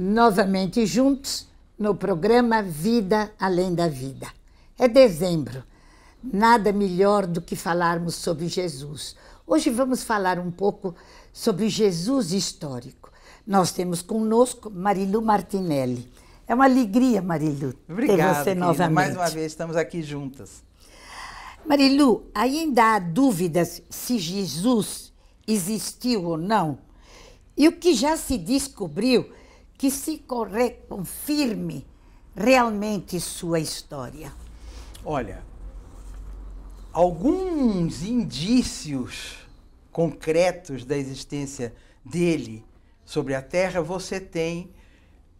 novamente juntos no programa Vida Além da Vida. É dezembro. Nada melhor do que falarmos sobre Jesus. Hoje vamos falar um pouco sobre Jesus histórico. Nós temos conosco Marilu Martinelli. É uma alegria, Marilu, Obrigado, ter você querida. novamente. Mais uma vez estamos aqui juntas. Marilu, ainda há dúvidas se Jesus existiu ou não. E o que já se descobriu que se confirme realmente sua história? Olha, alguns indícios concretos da existência dele sobre a Terra você tem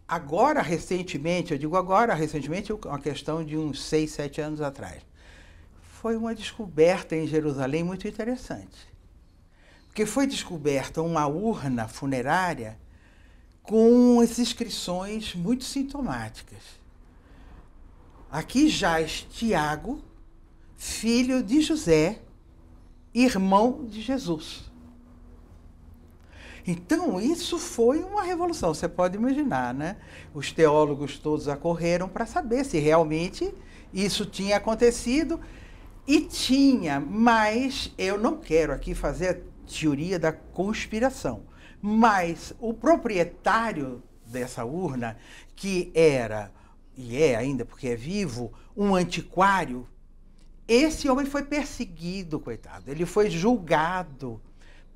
agora recentemente, eu digo agora recentemente, é uma questão de uns seis, sete anos atrás. Foi uma descoberta em Jerusalém muito interessante. Porque foi descoberta uma urna funerária com as inscrições muito sintomáticas. Aqui jaz Tiago, filho de José, irmão de Jesus. Então, isso foi uma revolução, você pode imaginar, né? Os teólogos todos acorreram para saber se realmente isso tinha acontecido. E tinha, mas eu não quero aqui fazer a teoria da conspiração. Mas o proprietário dessa urna, que era, e é ainda porque é vivo, um antiquário, esse homem foi perseguido, coitado. Ele foi julgado.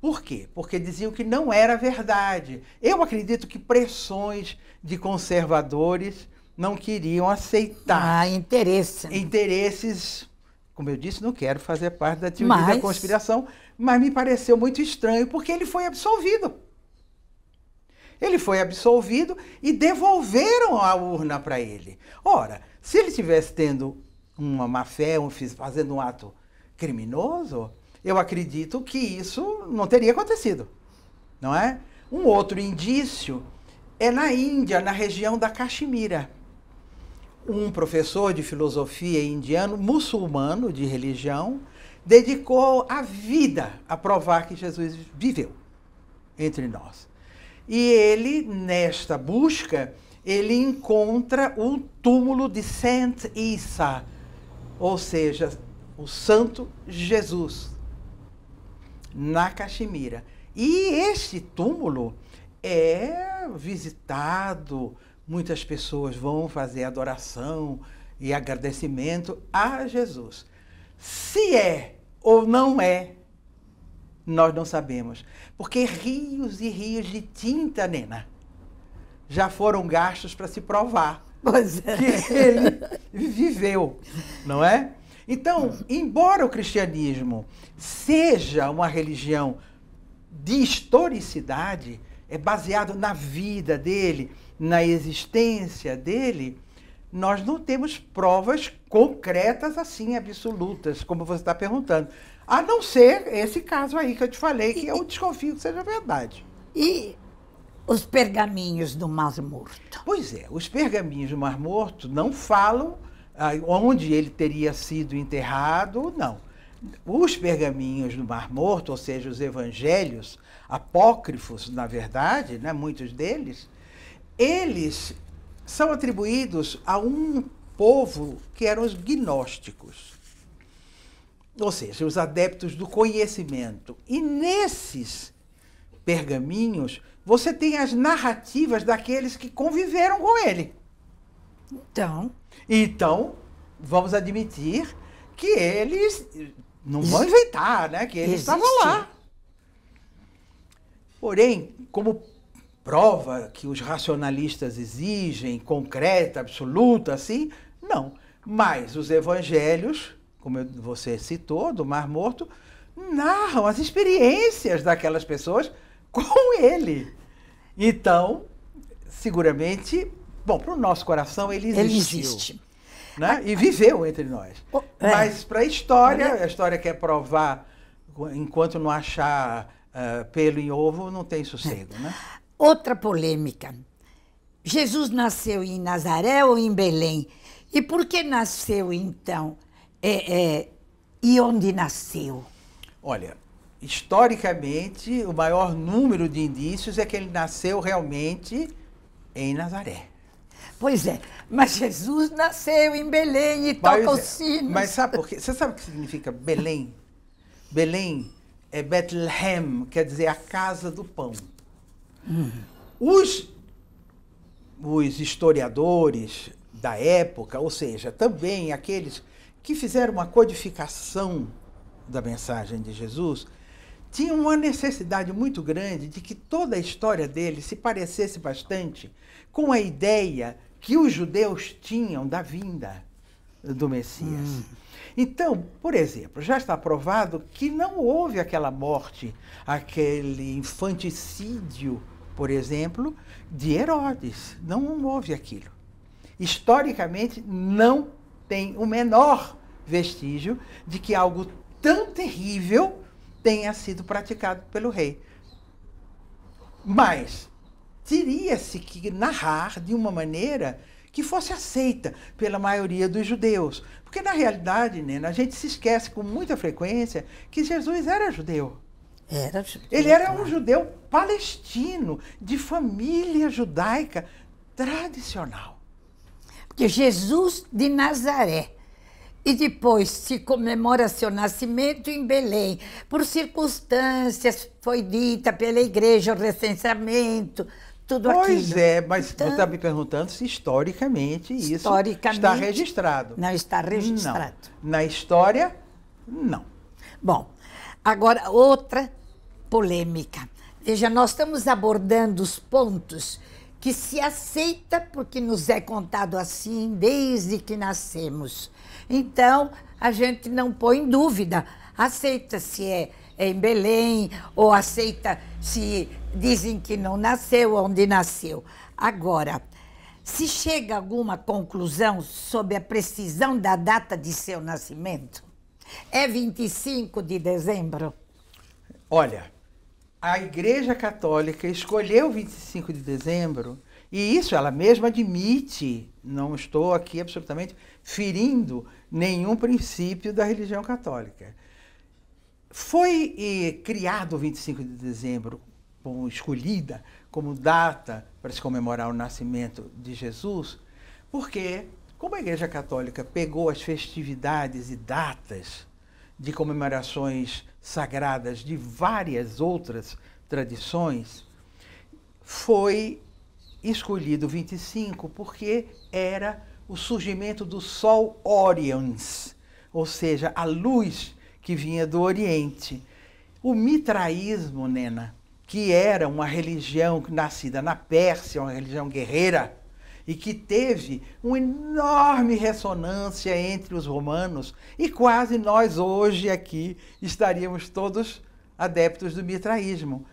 Por quê? Porque diziam que não era verdade. Eu acredito que pressões de conservadores não queriam aceitar. Ah, interesse. Interesses, como eu disse, não quero fazer parte da teoria mas... da conspiração, mas me pareceu muito estranho, porque ele foi absolvido. Ele foi absolvido e devolveram a urna para ele. Ora, se ele estivesse tendo uma má fé, um, fazendo um ato criminoso, eu acredito que isso não teria acontecido, não é? Um outro indício é na Índia, na região da Caxemira. Um professor de filosofia indiano, muçulmano de religião, dedicou a vida a provar que Jesus viveu entre nós. E ele, nesta busca, ele encontra o túmulo de Saint Isa, ou seja, o Santo Jesus, na Caxemira. E este túmulo é visitado, muitas pessoas vão fazer adoração e agradecimento a Jesus. Se é ou não é nós não sabemos. Porque rios e rios de tinta, Nena, já foram gastos para se provar é. que ele viveu, não é? Então, embora o cristianismo seja uma religião de historicidade, é baseado na vida dele, na existência dele, nós não temos provas concretas assim, absolutas, como você está perguntando. A não ser esse caso aí que eu te falei, que e, eu desconfio que seja verdade. E os pergaminhos do Mar Morto? Pois é, os pergaminhos do Mar Morto não falam ah, onde ele teria sido enterrado não. Os pergaminhos do Mar Morto, ou seja, os evangelhos apócrifos, na verdade, né, muitos deles, eles são atribuídos a um povo que eram os gnósticos ou seja, os adeptos do conhecimento. E nesses pergaminhos, você tem as narrativas daqueles que conviveram com ele. Então. Então, vamos admitir que eles não vão inventar, né? Que eles Existe. lá. Porém, como prova que os racionalistas exigem, concreta, absoluta, assim, não. Mas os evangelhos como você citou, do Mar Morto, narram as experiências daquelas pessoas com ele. Então, seguramente, bom, para o nosso coração ele existiu. Ele existe. Né? Ah, e viveu entre nós. É. Mas para a história, a história quer é provar, enquanto não achar uh, pelo em ovo, não tem sossego. Né? Outra polêmica. Jesus nasceu em Nazaré ou em Belém? E por que nasceu, então, é, é, e onde nasceu? Olha, historicamente, o maior número de indícios é que ele nasceu realmente em Nazaré. Pois é, mas Jesus nasceu em Belém e toca é, o sino. Mas sabe por quê? Você sabe o que significa Belém? Belém é Bethlehem, quer dizer a casa do pão. Hum. Os, os historiadores da época, ou seja, também aqueles que fizeram uma codificação da mensagem de Jesus, tinham uma necessidade muito grande de que toda a história dele se parecesse bastante com a ideia que os judeus tinham da vinda do Messias. Hum. Então, por exemplo, já está provado que não houve aquela morte, aquele infanticídio, por exemplo, de Herodes. Não houve aquilo. Historicamente, não tem o menor vestígio de que algo tão terrível tenha sido praticado pelo rei. Mas teria-se que narrar de uma maneira que fosse aceita pela maioria dos judeus. Porque, na realidade, Nena, a gente se esquece com muita frequência que Jesus era judeu. Era judeu. Ele era um judeu palestino, de família judaica tradicional de Jesus de Nazaré. E depois se comemora seu nascimento em Belém. Por circunstâncias, foi dita pela igreja o recenseamento, tudo aquilo. Pois é, mas então, você está me perguntando se historicamente isso historicamente, está registrado. Não está registrado. Não. Na história, não. Bom, agora outra polêmica. Veja, nós estamos abordando os pontos que se aceita porque nos é contado assim desde que nascemos. Então, a gente não põe em dúvida. Aceita se é, é, em Belém, ou aceita se dizem que não nasceu, onde nasceu. Agora, se chega a alguma conclusão sobre a precisão da data de seu nascimento? É 25 de dezembro? Olha, a Igreja Católica escolheu 25 de dezembro, e isso ela mesma admite, não estou aqui absolutamente ferindo nenhum princípio da religião católica. Foi e, criado 25 de dezembro, como escolhida como data para se comemorar o nascimento de Jesus, porque, como a Igreja Católica pegou as festividades e datas de comemorações sagradas de várias outras tradições, foi escolhido 25 porque era o surgimento do Sol Oriens, ou seja, a luz que vinha do Oriente. O mitraísmo, Nena, que era uma religião nascida na Pérsia, uma religião guerreira, e que teve uma enorme ressonância entre os romanos, e quase nós hoje aqui estaríamos todos adeptos do mitraísmo.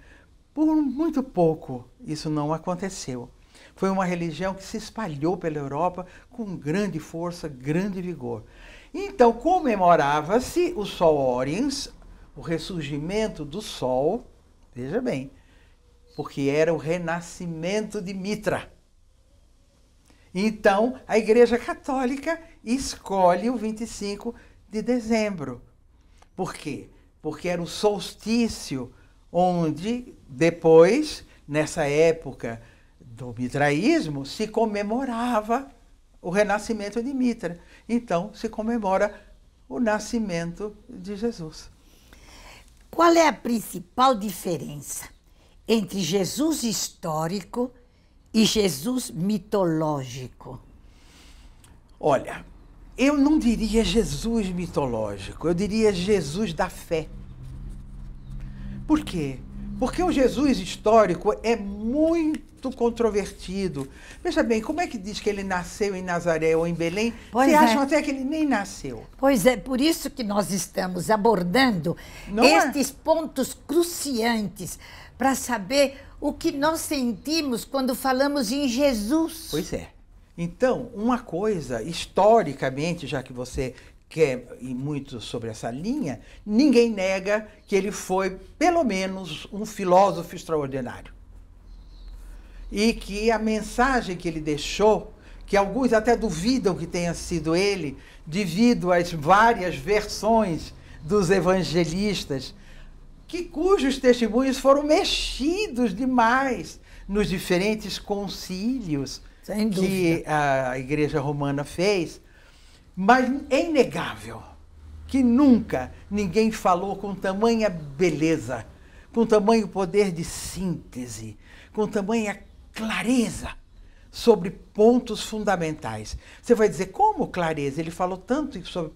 Por muito pouco isso não aconteceu. Foi uma religião que se espalhou pela Europa com grande força, grande vigor. Então, comemorava-se o Sol Oriens, o ressurgimento do Sol, veja bem, porque era o renascimento de Mitra. Então, a Igreja Católica escolhe o 25 de dezembro. Por quê? Porque era o solstício onde depois, nessa época do mitraísmo, se comemorava o renascimento de Mitra. Então, se comemora o nascimento de Jesus. Qual é a principal diferença entre Jesus histórico e e Jesus mitológico? Olha, eu não diria Jesus mitológico, eu diria Jesus da fé. Por quê? Porque o Jesus histórico é muito controvertido. Veja bem, como é que diz que ele nasceu em Nazaré ou em Belém? Pois Vocês é. acham até que ele nem nasceu. Pois é, por isso que nós estamos abordando não é? estes é? pontos cruciantes para saber o que nós sentimos quando falamos em Jesus. Pois é. Então, uma coisa, historicamente, já que você quer ir muito sobre essa linha, ninguém nega que ele foi, pelo menos, um filósofo extraordinário. E que a mensagem que ele deixou, que alguns até duvidam que tenha sido ele, devido às várias versões dos evangelistas, que cujos testemunhos foram mexidos demais nos diferentes concílios que a Igreja Romana fez, mas é inegável que nunca ninguém falou com tamanha beleza, com tamanho poder de síntese, com tamanha clareza sobre pontos fundamentais. Você vai dizer, como clareza? Ele falou tanto sobre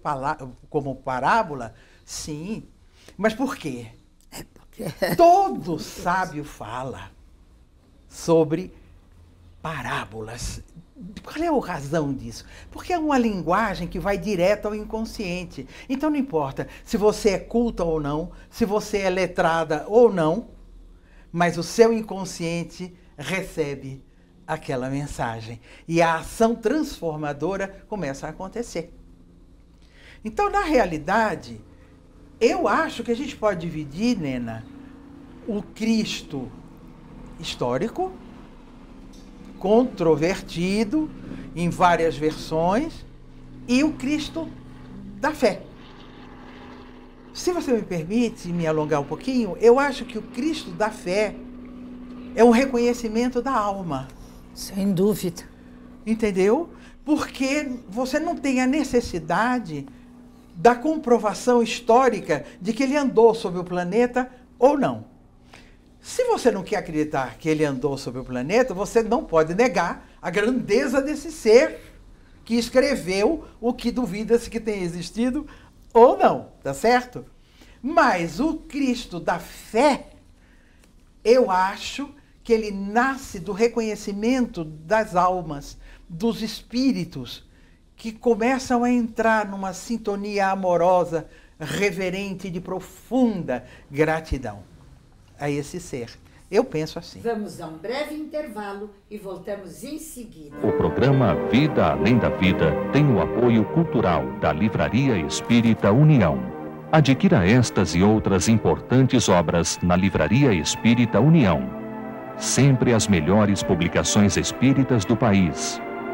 como parábola? Sim. Mas por quê? Todo sábio fala sobre parábolas. Qual é a razão disso? Porque é uma linguagem que vai direto ao inconsciente. Então não importa se você é culta ou não, se você é letrada ou não, mas o seu inconsciente recebe aquela mensagem e a ação transformadora começa a acontecer. Então, na realidade, eu acho que a gente pode dividir, Nena, o Cristo histórico, controvertido, em várias versões, e o Cristo da fé. Se você me permite me alongar um pouquinho, eu acho que o Cristo da fé é um reconhecimento da alma. Sem dúvida. Entendeu? Porque você não tem a necessidade da comprovação histórica de que ele andou sobre o planeta ou não. Se você não quer acreditar que ele andou sobre o planeta, você não pode negar a grandeza desse ser que escreveu o que duvida-se que tenha existido ou não, tá certo? Mas o Cristo da fé, eu acho que ele nasce do reconhecimento das almas, dos espíritos, que começam a entrar numa sintonia amorosa, reverente, de profunda gratidão a esse ser. Eu penso assim. Vamos a um breve intervalo e voltamos em seguida. O programa Vida Além da Vida tem o apoio cultural da Livraria Espírita União. Adquira estas e outras importantes obras na Livraria Espírita União. Sempre as melhores publicações espíritas do país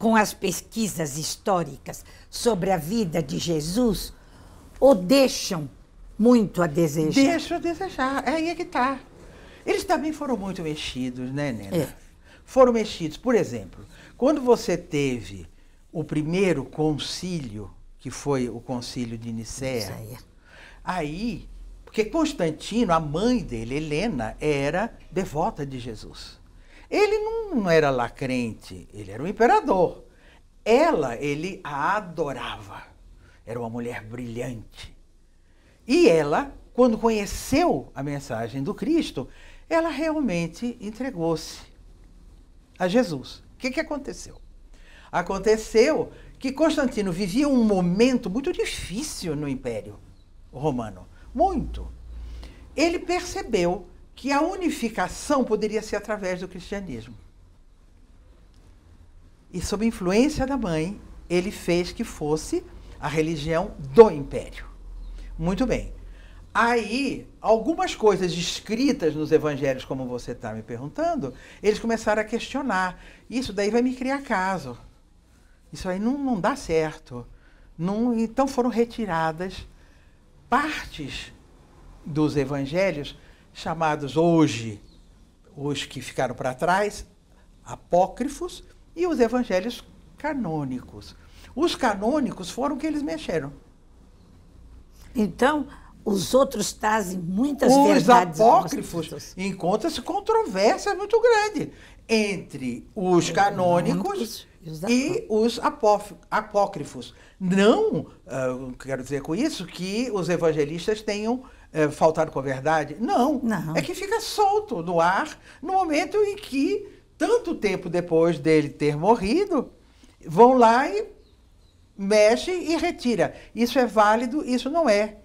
com as pesquisas históricas sobre a vida de Jesus ou deixam muito a desejar? Deixam a desejar, é aí é que está. Eles também foram muito mexidos, né, Nena? É. Foram mexidos. Por exemplo, quando você teve o primeiro concílio, que foi o concílio de Nicéia, aí, porque Constantino, a mãe dele, Helena, era devota de Jesus. Ele não era lá crente, ele era um imperador. Ela, ele a adorava. Era uma mulher brilhante. E ela, quando conheceu a mensagem do Cristo, ela realmente entregou-se a Jesus. O que, que aconteceu? Aconteceu que Constantino vivia um momento muito difícil no Império Romano. Muito. Ele percebeu que a unificação poderia ser através do cristianismo. E sob influência da mãe, ele fez que fosse a religião do império. Muito bem. Aí, algumas coisas escritas nos evangelhos, como você está me perguntando, eles começaram a questionar. Isso daí vai me criar caso. Isso aí não, não dá certo. Não, então foram retiradas partes dos evangelhos chamados hoje os que ficaram para trás, apócrifos, e os evangelhos canônicos. Os canônicos foram que eles mexeram. Então, os outros trazem muitas os verdades. Os apócrifos encontra-se controvérsia muito grande entre os é, canônicos e os, apócrifos. Não uh, quero dizer com isso que os evangelistas tenham é, faltar com a verdade? Não. Não. É que fica solto no ar no momento em que, tanto tempo depois dele ter morrido, vão lá e mexem e retira. Isso é válido, isso não é.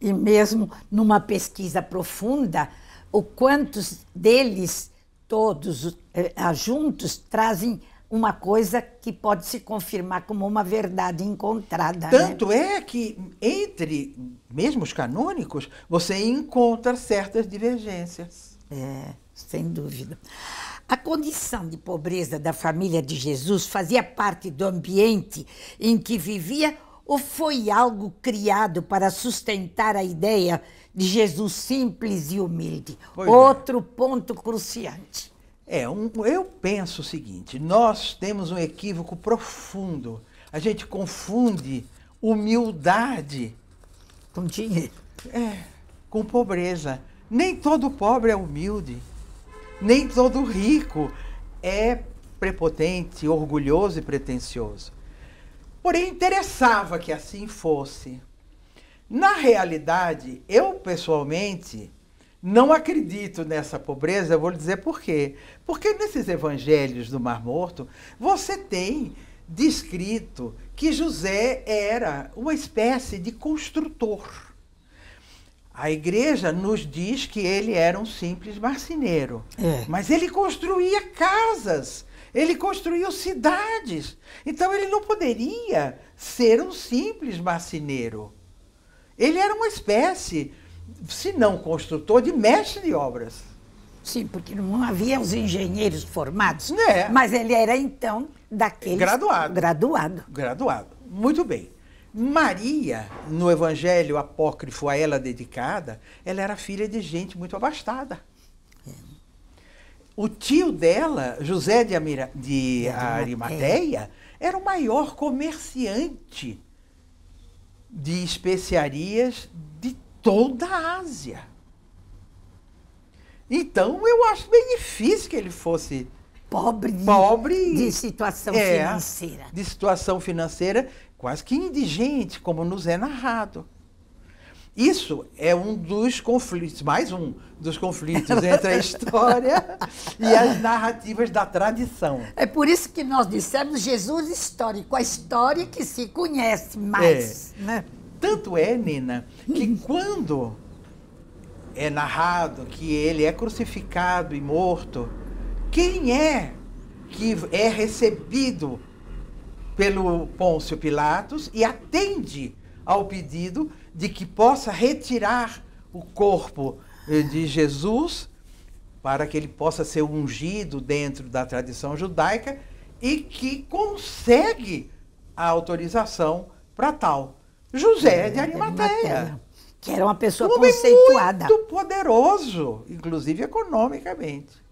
E mesmo numa pesquisa profunda, o quantos deles, todos eh, ah, juntos, trazem uma coisa que pode se confirmar como uma verdade encontrada. Né? Tanto né? é que entre mesmo os canônicos você encontra certas divergências. É, sem dúvida. A condição de pobreza da família de Jesus fazia parte do ambiente em que vivia ou foi algo criado para sustentar a ideia de Jesus simples e humilde? Pois é. Outro é. ponto cruciante. É, um, eu penso o seguinte: nós temos um equívoco profundo. A gente confunde humildade com dinheiro. É, com pobreza. Nem todo pobre é humilde. Nem todo rico é prepotente, orgulhoso e pretensioso. Porém, interessava que assim fosse. Na realidade, eu pessoalmente não acredito nessa pobreza, eu vou lhe dizer por quê. Porque nesses evangelhos do Mar Morto, você tem descrito que José era uma espécie de construtor. A igreja nos diz que ele era um simples marceneiro, é. mas ele construía casas, ele construiu cidades. Então ele não poderia ser um simples marceneiro. Ele era uma espécie se não construtor, de mestre de obras. Sim, porque não havia os engenheiros formados, é. mas ele era então daquele graduado. graduado. Graduado. Muito bem. Maria, no evangelho apócrifo a ela dedicada, ela era filha de gente muito abastada. O tio dela, José de, Amira, de Arimateia, era o maior comerciante de especiarias de toda a Ásia. Então, eu acho bem difícil que ele fosse pobre, pobre de, situação é, financeira. De situação financeira quase que indigente, como nos é narrado. Isso é um dos conflitos, mais um dos conflitos entre a história e as narrativas da tradição. É por isso que nós dissemos Jesus histórico, a história que se conhece mais. É. Né? Tanto é, Nina, que quando é narrado que ele é crucificado e morto, quem é que é recebido pelo Pôncio Pilatos e atende ao pedido de que possa retirar o corpo eh, de Jesus para que ele possa ser ungido dentro da tradição judaica e que consegue a autorização para tal. José é, de Arimateia. Que era uma pessoa um conceituada. Muito poderoso, inclusive economicamente.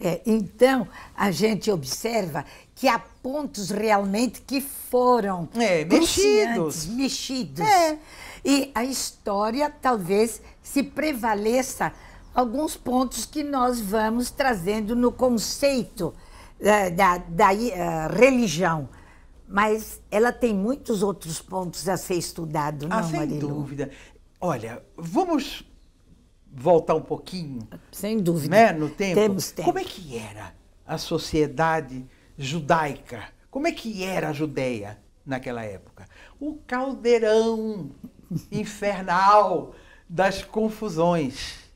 É, então, a gente observa que há pontos realmente que foram é, mexidos. mexidos. É. E a história talvez se prevaleça alguns pontos que nós vamos trazendo no conceito é, da, da, da uh, eh, religião. Mas ela tem muitos outros pontos a ser estudado, não, ah, sem Marilu? dúvida. Olha, vamos voltar um pouquinho. Sem dúvida. Né, no tempo. Temos tempo. Como é que era a sociedade judaica? Como é que era a Judéia naquela época? O caldeirão infernal das confusões.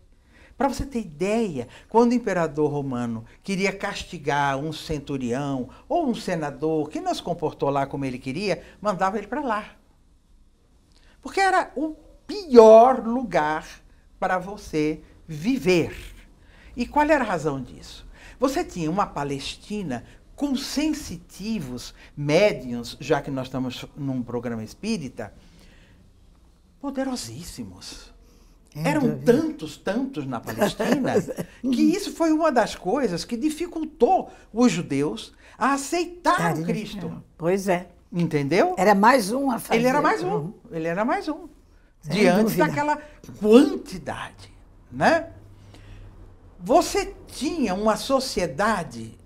Para você ter ideia, quando o imperador romano queria castigar um centurião ou um senador que não se comportou lá como ele queria, mandava ele para lá. Porque era o pior lugar para você viver. E qual era a razão disso? Você tinha uma Palestina com sensitivos, médiums, já que nós estamos num programa espírita, poderosíssimos eram tantos, tantos na Palestina, que isso foi uma das coisas que dificultou os judeus a aceitar o Cristo. É, pois é. Entendeu? Era mais um a fazer. Ele era mais um. Uhum. Ele era mais um. Sem diante dúvida. daquela quantidade, né? Você tinha uma sociedade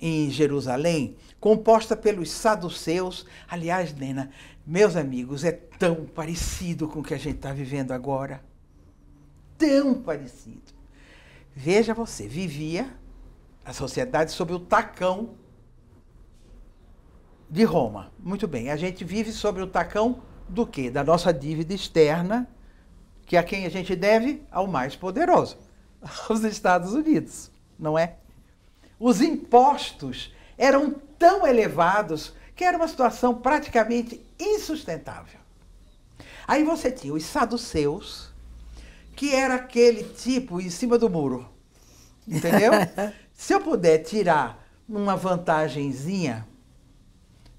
em Jerusalém composta pelos saduceus. Aliás, Nena, meus amigos, é tão parecido com o que a gente está vivendo agora. Tão parecido. Veja você, vivia a sociedade sob o tacão de Roma. Muito bem, a gente vive sobre o tacão do quê? Da nossa dívida externa, que a quem a gente deve? Ao mais poderoso, aos Estados Unidos, não é? Os impostos eram tão elevados que era uma situação praticamente insustentável. Aí você tinha os saduceus, que era aquele tipo em cima do muro. Entendeu? Se eu puder tirar uma vantagenzinha,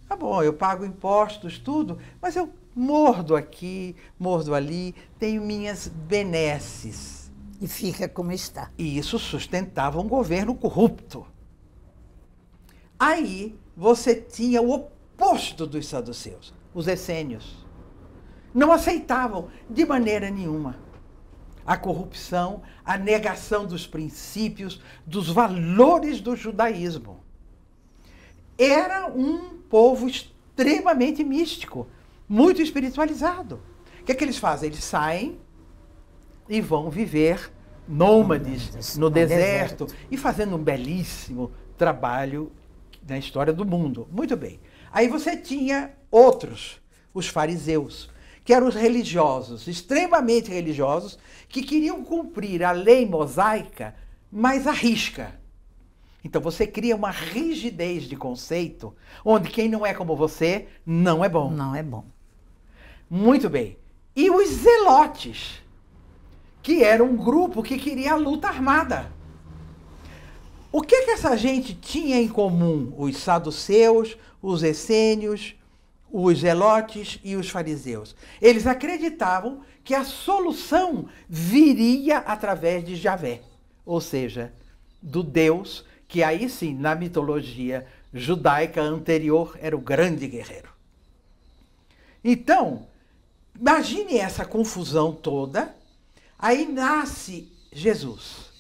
tá bom, eu pago impostos, tudo, mas eu mordo aqui, mordo ali, tenho minhas benesses. E fica como está. E isso sustentava um governo corrupto. Aí você tinha o oposto dos saduceus, os essênios. Não aceitavam de maneira nenhuma a corrupção, a negação dos princípios, dos valores do judaísmo. Era um povo extremamente místico, muito espiritualizado. O que é que eles fazem? Eles saem e vão viver nômades no, deserto, deserto e fazendo um belíssimo trabalho na história do mundo. Muito bem. Aí você tinha outros, os fariseus, que eram os religiosos, extremamente religiosos, que queriam cumprir a lei mosaica, mas à risca. Então você cria uma rigidez de conceito, onde quem não é como você não é bom. Não é bom. Muito bem. E os zelotes, que era um grupo que queria a luta armada. O que, que essa gente tinha em comum, os saduceus, os essênios, os elotes e os fariseus? Eles acreditavam que a solução viria através de Javé, ou seja, do Deus que aí sim, na mitologia judaica anterior, era o grande guerreiro. Então, imagine essa confusão toda, aí nasce Jesus.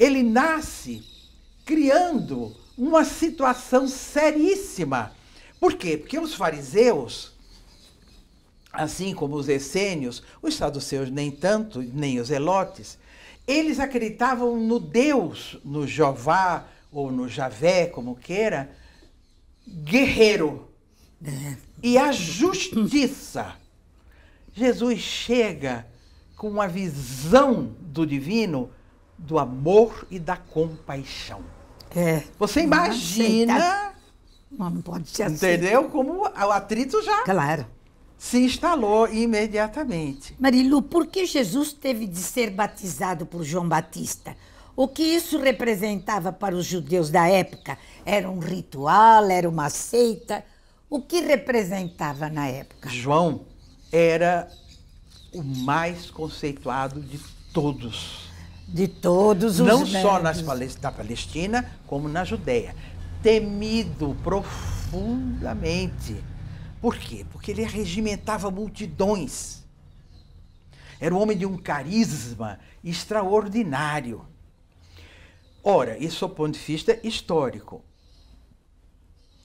Ele nasce criando uma situação seríssima. Por quê? Porque os fariseus, assim como os essênios, os saduceus nem tanto, nem os elotes, eles acreditavam no Deus, no Jeová ou no Javé, como queira, guerreiro. E a justiça. Jesus chega com uma visão do divino do amor e da compaixão. É. Você imagina. Não, não pode ser assim. Entendeu? Como o atrito já. Claro. Se instalou imediatamente. Marilu, por que Jesus teve de ser batizado por João Batista? O que isso representava para os judeus da época? Era um ritual, era uma seita? O que representava na época? João era o mais conceituado de todos de todos os Não só nas palest na Palestina, como na Judéia. Temido profundamente. Por quê? Porque ele regimentava multidões. Era um homem de um carisma extraordinário. Ora, isso é o ponto de vista histórico.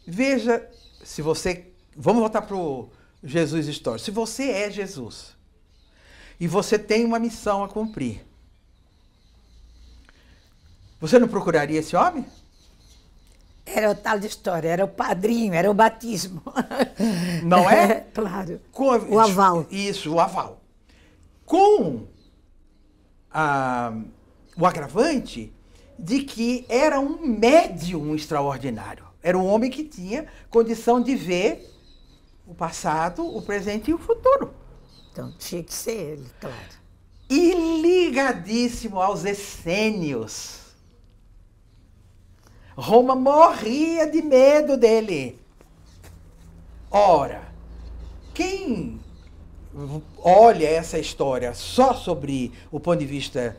Veja se você. Vamos voltar para o Jesus histórico. Se você é Jesus e você tem uma missão a cumprir, você não procuraria esse homem? Era o tal de história, era o padrinho, era o batismo. Não é? é claro. Com, o aval. Isso, o aval. Com a, ah, o agravante de que era um médium extraordinário. Era um homem que tinha condição de ver o passado, o presente e o futuro. Então tinha que ser ele, claro. E ligadíssimo aos essênios Roma morria de medo dele. Ora, quem olha essa história só sobre o ponto de vista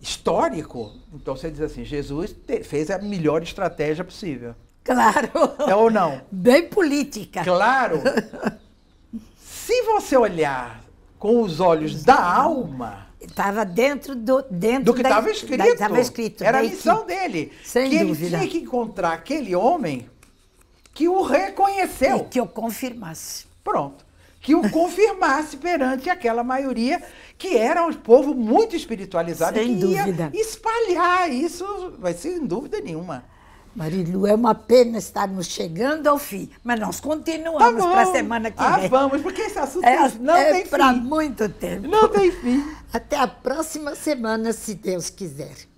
histórico, então você diz assim: Jesus fez a melhor estratégia possível. Claro. É ou não? Bem política. Claro. Se você olhar com os olhos da alma Estava dentro do dentro do que estava escrito. escrito. Era a missão dele. Sem que dúvida. ele tinha que encontrar aquele homem que o reconheceu. E que o confirmasse. Pronto. Que o confirmasse perante aquela maioria que era um povo muito espiritualizado sem que dúvida. ia espalhar isso, vai sem dúvida nenhuma. Marilu, é uma pena estarmos chegando ao fim, mas nós continuamos tá para a semana que ah, vem. Ah, vamos, porque esse assunto é, não é tem fim. para muito tempo. Não tem fim. Até a próxima semana, se Deus quiser.